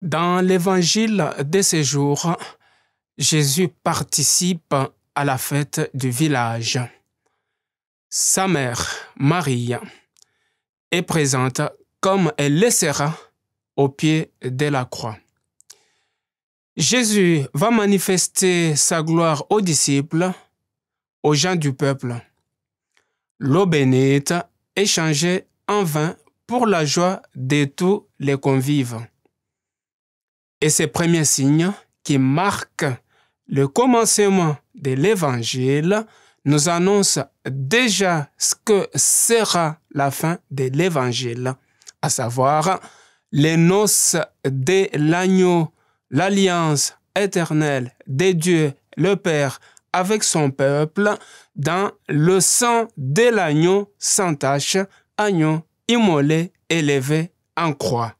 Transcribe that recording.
Dans l'évangile de ces jours, Jésus participe à la fête du village. Sa mère, Marie, est présente comme elle le sera au pied de la croix. Jésus va manifester sa gloire aux disciples, aux gens du peuple. L'eau bénite est changée en vin pour la joie de tous les convives et ces premiers signes qui marquent le commencement de l'Évangile nous annoncent déjà ce que sera la fin de l'Évangile, à savoir les noces de l'agneau, l'alliance éternelle des dieux, le Père avec son peuple dans le sang de l'agneau sans tache, agneau immolé, élevé en croix.